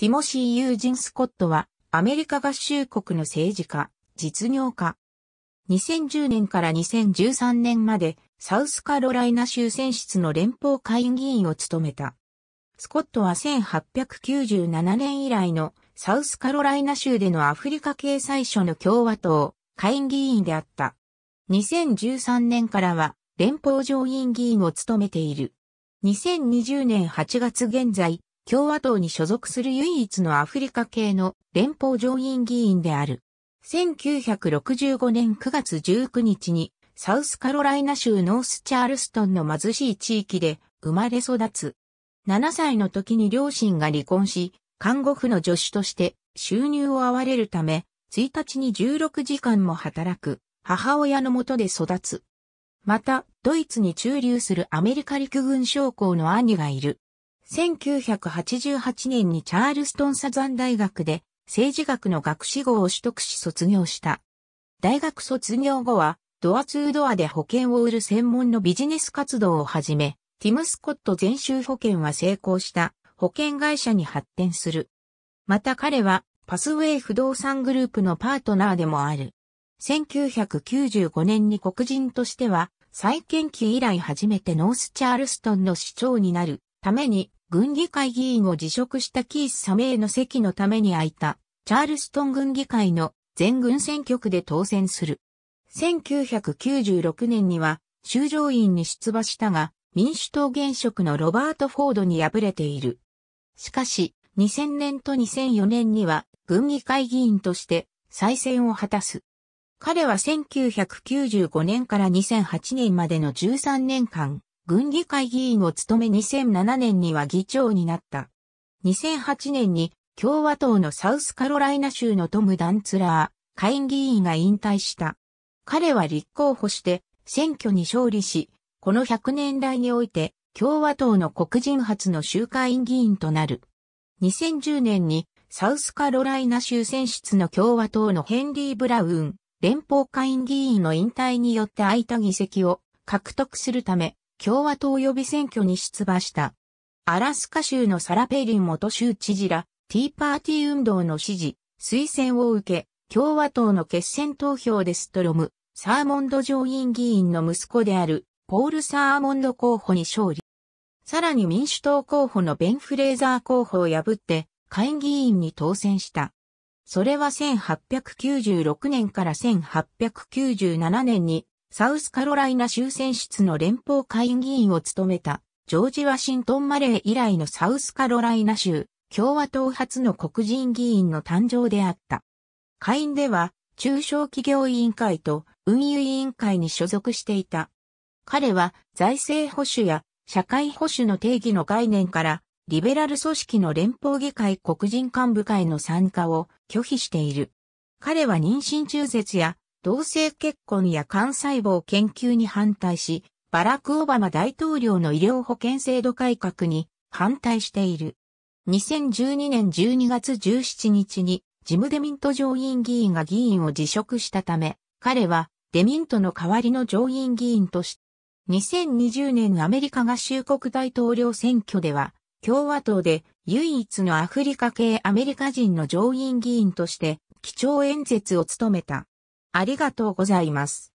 ティモシー・ユージン・スコットは、アメリカ合衆国の政治家、実業家。2010年から2013年まで、サウスカロライナ州選出の連邦会議員を務めた。スコットは1897年以来のサウスカロライナ州でのアフリカ系最初の共和党会議員であった。2013年からは連邦上院議員を務めている。2020年8月現在、共和党に所属する唯一のアフリカ系の連邦上院議員である。1965年9月19日にサウスカロライナ州ノースチャールストンの貧しい地域で生まれ育つ。7歳の時に両親が離婚し、看護婦の助手として収入を憐れるため、1日に16時間も働く母親のもとで育つ。また、ドイツに駐留するアメリカ陸軍将校の兄がいる。1988年にチャールストンサザン大学で政治学の学士号を取得し卒業した。大学卒業後は、ドアツードアで保険を売る専門のビジネス活動を始め、ティム・スコット全州保険は成功した保険会社に発展する。また彼はパスウェイ不動産グループのパートナーでもある。1995年に黒人としては再建期以来初めてノースチャールストンの市長になるために軍議会議員を辞職したキース・サメイの席のために空いた、チャールストン軍議会の全軍選挙区で当選する。1996年には、修上院に出馬したが、民主党現職のロバート・フォードに敗れている。しかし、2000年と2004年には、軍議会議員として再選を果たす。彼は1995年から2008年までの13年間、軍議会議員を務め2007年には議長になった。2008年に共和党のサウスカロライナ州のトム・ダンツラー、下院議員が引退した。彼は立候補して選挙に勝利し、この100年代において共和党の黒人初の州会員議員となる。2010年にサウスカロライナ州選出の共和党のヘンリー・ブラウン、連邦会院議員の引退によって空いた議席を獲得するため、共和党予備選挙に出馬した。アラスカ州のサラ・ペリン元州知事ら、ティーパーティー運動の支持、推薦を受け、共和党の決選投票でストロム、サーモンド上院議員の息子である、ポール・サーモンド候補に勝利。さらに民主党候補のベン・フレーザー候補を破って、下院議員に当選した。それは1896年から1897年にサウスカロライナ州選出の連邦会議員を務めた、ジョージ・ワシントン・マレー以来のサウスカロライナ州、共和党初の黒人議員の誕生であった。会員では、中小企業委員会と運輸委員会に所属していた。彼は財政保守や社会保守の定義の概念から、リベラル組織の連邦議会黒人幹部会の参加を拒否している。彼は妊娠中絶や同性結婚や幹細胞研究に反対し、バラク・オバマ大統領の医療保険制度改革に反対している。2012年12月17日にジム・デミント上院議員が議員を辞職したため、彼はデミントの代わりの上院議員として、2020年アメリカ合衆国大統領選挙では、共和党で唯一のアフリカ系アメリカ人の上院議員として、基調演説を務めた。ありがとうございます。